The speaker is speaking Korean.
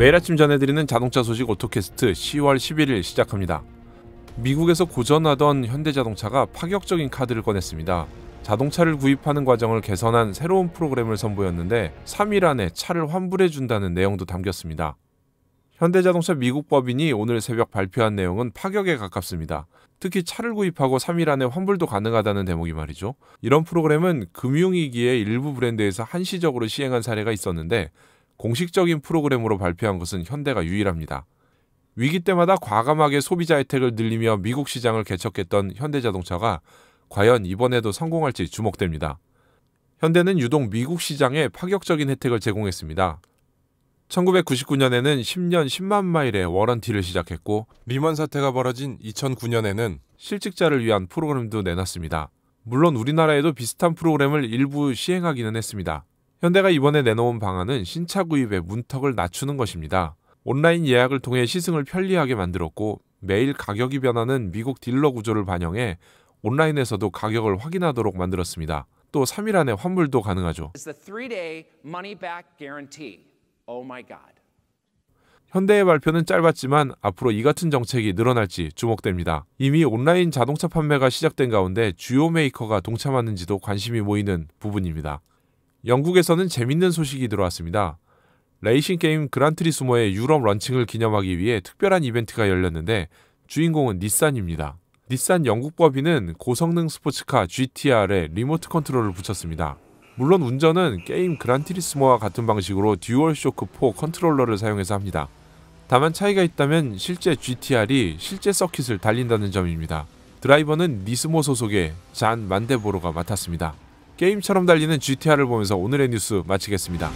매일 아침 전해드리는 자동차 소식 오토캐스트 10월 11일 시작합니다. 미국에서 고전하던 현대자동차가 파격적인 카드를 꺼냈습니다. 자동차를 구입하는 과정을 개선한 새로운 프로그램을 선보였는데 3일 안에 차를 환불해준다는 내용도 담겼습니다. 현대자동차 미국 법인이 오늘 새벽 발표한 내용은 파격에 가깝습니다. 특히 차를 구입하고 3일 안에 환불도 가능하다는 대목이 말이죠. 이런 프로그램은 금융위기에 일부 브랜드에서 한시적으로 시행한 사례가 있었는데 공식적인 프로그램으로 발표한 것은 현대가 유일합니다. 위기 때마다 과감하게 소비자 혜택을 늘리며 미국 시장을 개척했던 현대자동차가 과연 이번에도 성공할지 주목됩니다. 현대는 유독 미국 시장에 파격적인 혜택을 제공했습니다. 1999년에는 10년 10만 마일의 워런티를 시작했고 리먼 사태가 벌어진 2009년에는 실직자를 위한 프로그램도 내놨습니다. 물론 우리나라에도 비슷한 프로그램을 일부 시행하기는 했습니다. 현대가 이번에 내놓은 방안은 신차 구입의 문턱을 낮추는 것입니다. 온라인 예약을 통해 시승을 편리하게 만들었고 매일 가격이 변하는 미국 딜러 구조를 반영해 온라인에서도 가격을 확인하도록 만들었습니다. 또 3일 안에 환불도 가능하죠. Oh 현대의 발표는 짧았지만 앞으로 이 같은 정책이 늘어날지 주목됩니다. 이미 온라인 자동차 판매가 시작된 가운데 주요 메이커가 동참하는지도 관심이 모이는 부분입니다. 영국에서는 재밌는 소식이 들어왔습니다. 레이싱 게임 그란트리스모의 유럽 런칭을 기념하기 위해 특별한 이벤트가 열렸는데 주인공은 닛산입니다. 닛산 영국 법인은 고성능 스포츠카 GTR에 리모트 컨트롤을 붙였습니다. 물론 운전은 게임 그란트리스모와 같은 방식으로 듀얼 쇼크 4 컨트롤러를 사용해서 합니다. 다만 차이가 있다면 실제 GTR이 실제 서킷을 달린다는 점입니다. 드라이버는 니스모 소속의 잔 만데보로가 맡았습니다. 게임처럼 달리는 GTR을 보면서 오늘의 뉴스 마치겠습니다.